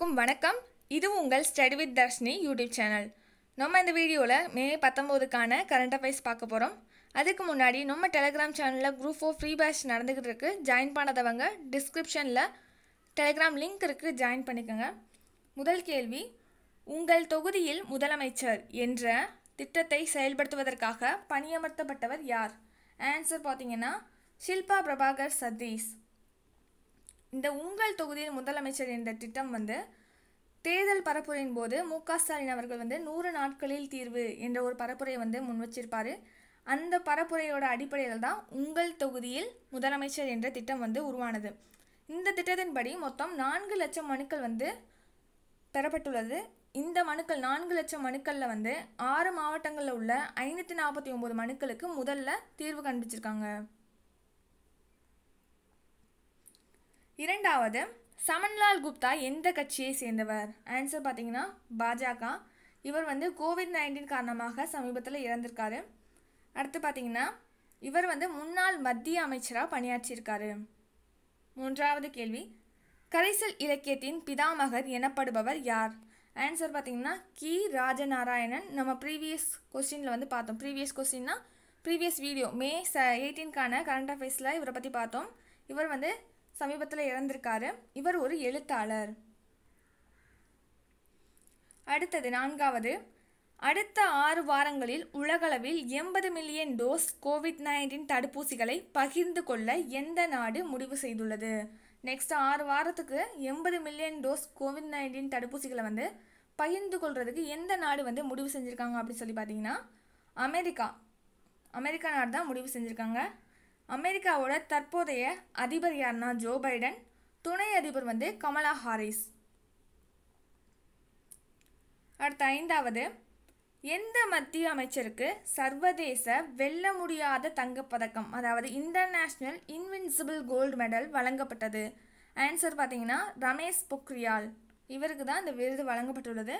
எல்லோருக்கும் வணக்கம் இது உங்கள் study with Dharshini YouTube channel நம்ம இந்த வீடியோவில் மே பத்தொம்போதுக்கான கரண்ட் அஃபேர்ஸ் பார்க்க போகிறோம் அதுக்கு முன்னாடி நம்ம டெலிகிராம் சேனலில் குரூப் ஃபோர் ஃப்ரீ பேஷ் நடந்துக்கிட்டு இருக்குது ஜாயின் பண்ணாதவங்க டிஸ்கிரிப்ஷனில் டெலிகிராம் லிங்க் இருக்குது ஜாயின் பண்ணிக்கோங்க முதல் கேள்வி உங்கள் தொகுதியில் முதலமைச்சர் என்ற திட்டத்தை செயல்படுத்துவதற்காக பணியமர்த்தப்பட்டவர் யார் ஆன்சர் பார்த்தீங்கன்னா ஷில்பா பிரபாகர் சதீஷ் இந்த உங்கள் தொகுதியில் முதலமைச்சர் என்ற திட்டம் வந்து தேர்தல் பரப்புரையின் போது மு க ஸ்டாலின் அவர்கள் வந்து நூறு நாட்களில் தீர்வு என்ற ஒரு பரப்புரையை வந்து முன் வச்சிருப்பார் அந்த பரப்புரையோட அடிப்படையில் தான் உங்கள் தொகுதியில் முதலமைச்சர் என்ற திட்டம் வந்து உருவானது இந்த திட்டத்தின்படி மொத்தம் நான்கு லட்சம் மனுக்கள் வந்து பெறப்பட்டுள்ளது இந்த மனுக்கள் நான்கு லட்சம் மனுக்களில் வந்து ஆறு மாவட்டங்களில் உள்ள ஐநூற்றி நாற்பத்தி ஒம்பது மனுக்களுக்கு முதல்ல தீர்வு கண்டுபிடிச்சிருக்காங்க இரண்டாவது சமன்லால் குப்தா எந்த கட்சியை சேர்ந்தவர் ஆன்சர் பார்த்தீங்கன்னா பாஜக இவர் வந்து கோவிட் நைன்டீன் காரணமாக சமீபத்தில் இறந்திருக்காரு அடுத்து பார்த்தீங்கன்னா இவர் வந்து முன்னாள் மத்திய அமைச்சராக பணியாற்றியிருக்காரு மூன்றாவது கேள்வி கரைசல் இலக்கியத்தின் பிதாமகர் எனப்படுபவர் யார் ஆன்சர் பார்த்தீங்கன்னா கி ராஜநாராயணன் நம்ம ப்ரீவியஸ் கொஸ்டினில் வந்து பார்த்தோம் ப்ரீவியஸ் கொஸ்டின்னா ப்ரீவியஸ் வீடியோ மே ச எயிட்டீன்கான கரண்ட் அஃபேர்ஸில் இவரை பற்றி பார்த்தோம் இவர் வந்து சமீபத்தில் இறந்திருக்காரு இவர் ஒரு எழுத்தாளர் அடுத்தது நான்காவது அடுத்த ஆறு வாரங்களில் உலகளவில் எண்பது மில்லியன் டோஸ் கோவிட் நைன்டீன் தடுப்பூசிகளை பகிர்ந்து கொள்ள எந்த நாடு முடிவு செய்துள்ளது நெக்ஸ்ட் ஆறு வாரத்துக்கு எண்பது மில்லியன் டோஸ் கோவிட் நைன்டீன் தடுப்பூசிகளை வந்து பகிர்ந்து கொள்றதுக்கு எந்த நாடு வந்து முடிவு செஞ்சுருக்காங்க அப்படின்னு சொல்லி பார்த்தீங்கன்னா அமெரிக்கா அமெரிக்கா நாடு தான் முடிவு செஞ்சுருக்காங்க அமெரிக்காவோட தற்போதைய அதிபர் யார்னா ஜோ பைடன் துணை அதிபர் வந்து கமலா ஹாரிஸ் அடுத்த ஐந்தாவது எந்த மத்திய அமைச்சருக்கு சர்வதேச வெல்ல முடியாத தங்கப்பதக்கம் அதாவது இன்டர்நேஷ்னல் இன்வின்சிபிள் கோல்டு மெடல் வழங்கப்பட்டது ஆன்சர் பார்த்தீங்கன்னா ரமேஷ் பொக்ரியால் இவருக்கு தான் இந்த விருது வழங்கப்பட்டுள்ளது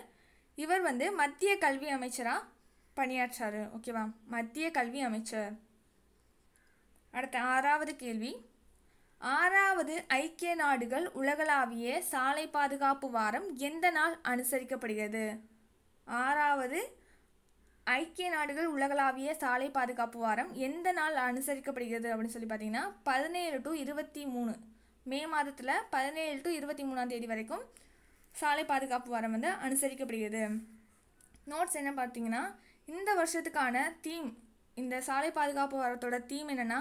இவர் வந்து மத்திய கல்வி அமைச்சராக பணியாற்றாரு ஓகேவா மத்திய கல்வி அமைச்சர் அடுத்த ஆறாவது கேள்வி ஆறாவது ஐக்கிய நாடுகள் உலகளாவிய சாலை பாதுகாப்பு வாரம் எந்த நாள் அனுசரிக்கப்படுகிறது ஆறாவது ஐக்கிய நாடுகள் உலகளாவிய சாலை பாதுகாப்பு வாரம் எந்த நாள் அனுசரிக்கப்படுகிறது அப்படின்னு சொல்லி பார்த்தீங்கன்னா பதினேழு டு இருபத்தி மூணு மே மாதத்தில் பதினேழு டு இருபத்தி மூணாம் தேதி வரைக்கும் சாலை பாதுகாப்பு வாரம் வந்து அனுசரிக்கப்படுகிறது நோட்ஸ் என்ன பார்த்தீங்கன்னா இந்த வருஷத்துக்கான தீம் இந்த சாலை பாதுகாப்பு வாரத்தோட தீம் என்னென்னா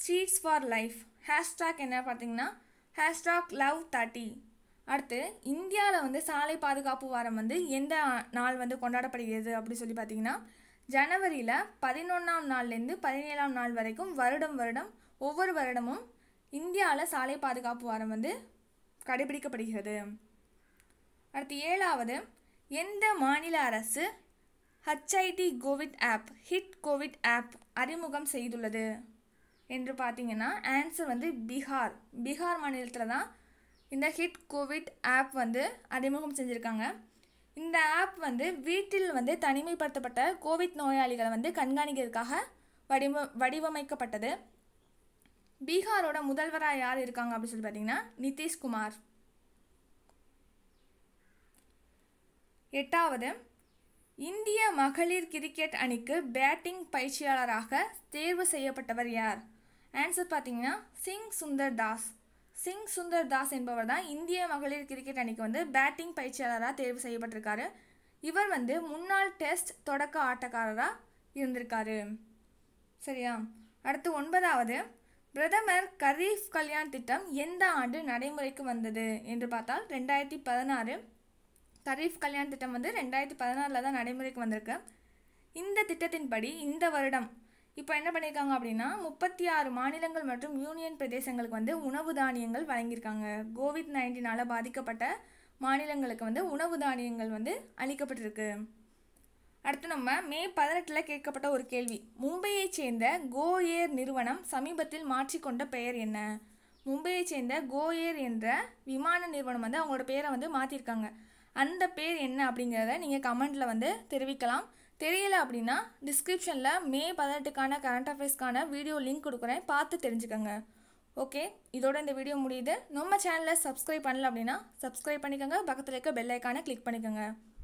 ஸ்ட்ரீட்ஸ் ஃபார் லைஃப் ஹேஷ்டாக் என்ன பார்த்தீங்கன்னா ஹேஷ்டாக் லவ் தேர்ட்டி அடுத்து இந்தியாவில் வந்து சாலை பாதுகாப்பு வாரம் வந்து எந்த நாள் வந்து கொண்டாடப்படுகிறது அப்படின்னு சொல்லி பார்த்தீங்கன்னா ஜனவரியில் பதினொன்றாம் நாள்லேருந்து பதினேழாம் நாள் வரைக்கும் வருடம் வருடம் ஒவ்வொரு வருடமும் இந்தியாவில் சாலை பாதுகாப்பு வாரம் வந்து கடைபிடிக்கப்படுகிறது அடுத்து ஏழாவது எந்த மாநில அரசு HIT COVID app HIT COVID app அறிமுகம் செய்துள்ளது என்று பார்த்தீங்கன்னா ஆன்சர் வந்து பீகார் பீகார் மாநிலத்தில் தான் இந்த ஹிட் கோவிட் ஆப் வந்து அறிமுகம் செஞ்சுருக்காங்க இந்த ஆப் வந்து வீட்டில் வந்து தனிமைப்படுத்தப்பட்ட கோவிட் நோயாளிகளை வந்து கண்காணிக்கிறதுக்காக வடிவ வடிவமைக்கப்பட்டது பீகாரோட முதல்வராக யார் இருக்காங்க அப்படின்னு சொல்லி பார்த்தீங்கன்னா நிதிஷ்குமார் எட்டாவது இந்திய மகளிர் கிரிக்கெட் அணிக்கு பேட்டிங் பயிற்சியாளராக தேர்வு செய்யப்பட்டவர் யார் ஆன்சர் பார்த்தீங்கன்னா சிங் சுந்தர் தாஸ் சிங் சுந்தர் தாஸ் என்பவர் தான் இந்திய மகளிர் கிரிக்கெட் அணிக்கு வந்து பேட்டிங் பயிற்சியாளராக தேர்வு செய்யப்பட்டிருக்காரு இவர் வந்து முன்னாள் டெஸ்ட் தொடக்க ஆட்டக்காரராக இருந்திருக்காரு சரியா அடுத்து ஒன்பதாவது பிரதமர் கரீஃப் கல்யாண் திட்டம் எந்த ஆண்டு நடைமுறைக்கு வந்தது என்று பார்த்தால் ரெண்டாயிரத்தி பதினாறு கரீஃப் கல்யாண் திட்டம் வந்து ரெண்டாயிரத்தி பதினாறில் தான் நடைமுறைக்கு வந்திருக்கு இந்த திட்டத்தின்படி இந்த வருடம் இப்போ என்ன பண்ணியிருக்காங்க அப்படின்னா முப்பத்தி ஆறு மாநிலங்கள் மற்றும் யூனியன் பிரதேசங்களுக்கு வந்து உணவு தானியங்கள் வழங்கியிருக்காங்க கோவிட் நைன்டீனால் பாதிக்கப்பட்ட மாநிலங்களுக்கு வந்து உணவு தானியங்கள் வந்து அளிக்கப்பட்டிருக்கு அடுத்து நம்ம மே பதினெட்டில் கேட்கப்பட்ட ஒரு கேள்வி மும்பையைச் சேர்ந்த கோ ஏர் நிறுவனம் சமீபத்தில் மாற்றிக்கொண்ட பெயர் என்ன மும்பையைச் சேர்ந்த கோ ஏர் என்ற விமான நிறுவனம் வந்து அவங்களோட பேரை வந்து மாற்றிருக்காங்க அந்த பேர் என்ன அப்படிங்கிறத நீங்கள் கமெண்டில் வந்து தெரிவிக்கலாம் தெரியல அப்படின்னா டிஸ்கிரிப்ஷனில் மே பதினெட்டுக்கான கரண்ட் அஃபேர்ஸ்க்கான வீடியோ லிங்க் கொடுக்குறேன் பார்த்து தெரிஞ்சுக்கோங்க ஓகே இதோட இந்த வீடியோ முடியுது நம்ம சேனலை சப்ஸ்கிரைப் பண்ணல அப்படின்னா சப்ஸ்கிரைப் பண்ணிக்கோங்க பக்கத்தில் இருக்க பெல் ஐக்கானை கிளிக் பண்ணிக்கோங்க